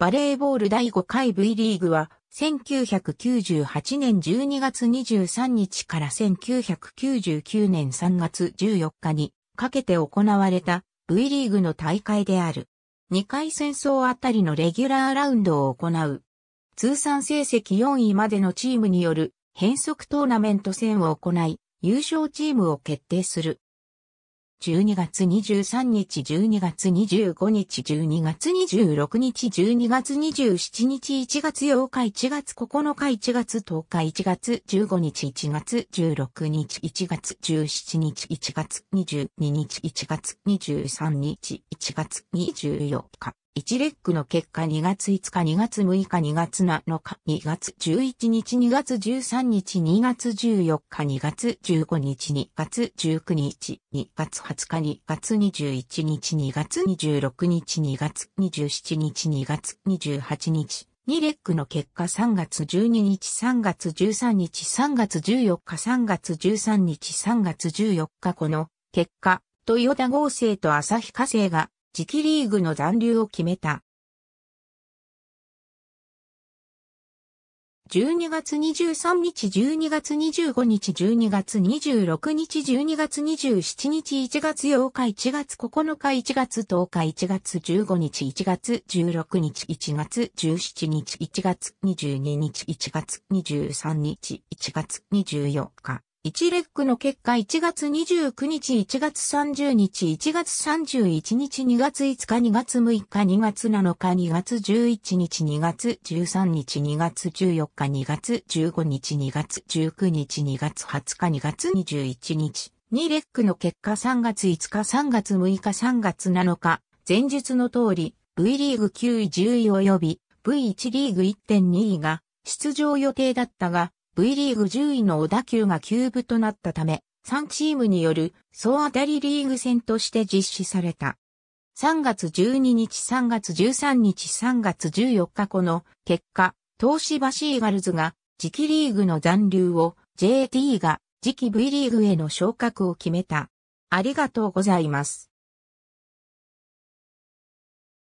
バレーボール第5回 V リーグは、1998年12月23日から1999年3月14日にかけて行われた V リーグの大会である。2回戦争あたりのレギュラーラウンドを行う。通算成績4位までのチームによる変則トーナメント戦を行い、優勝チームを決定する。12月23日、12月25日、12月26日、12月27日、1月8日、1月9日、1月10日、1月15日、1月16日、1月17日、1月22日、1月23日、1月24日。1レックの結果2月5日2月6日2月7日2月11日2月13日2月14日2月15日2月19日2月20日2月21日2月26日2月27日2月28日2レックの結果3月12日3月13日3月14日3月13日3月14日この結果、豊田タ合成と旭化成が次期リーグの残留を決めた。12月23日、12月25日、12月26日、12月27日、1月8日、1月9日、1月10日、1月15日、1月16日、1月17日、1月22日、1月23日、1月24日。1レックの結果1月29日1月30日1月31日2月5日2月6日2月7日2月11日2月13日2月14日2月15日2月19日2月20日2月21日2レックの結果3月5日3月6日3月7日前述の通り V リーグ9位10位及び V1 リーグ1.2位が出場予定だったが V リーグ10位の小田急が休部となったため、3チームによる総当たりリーグ戦として実施された。3月12日、3月13日、3月14日この結果、東芝シーガルズが次期リーグの残留を JT が次期 V リーグへの昇格を決めた。ありがとうございます。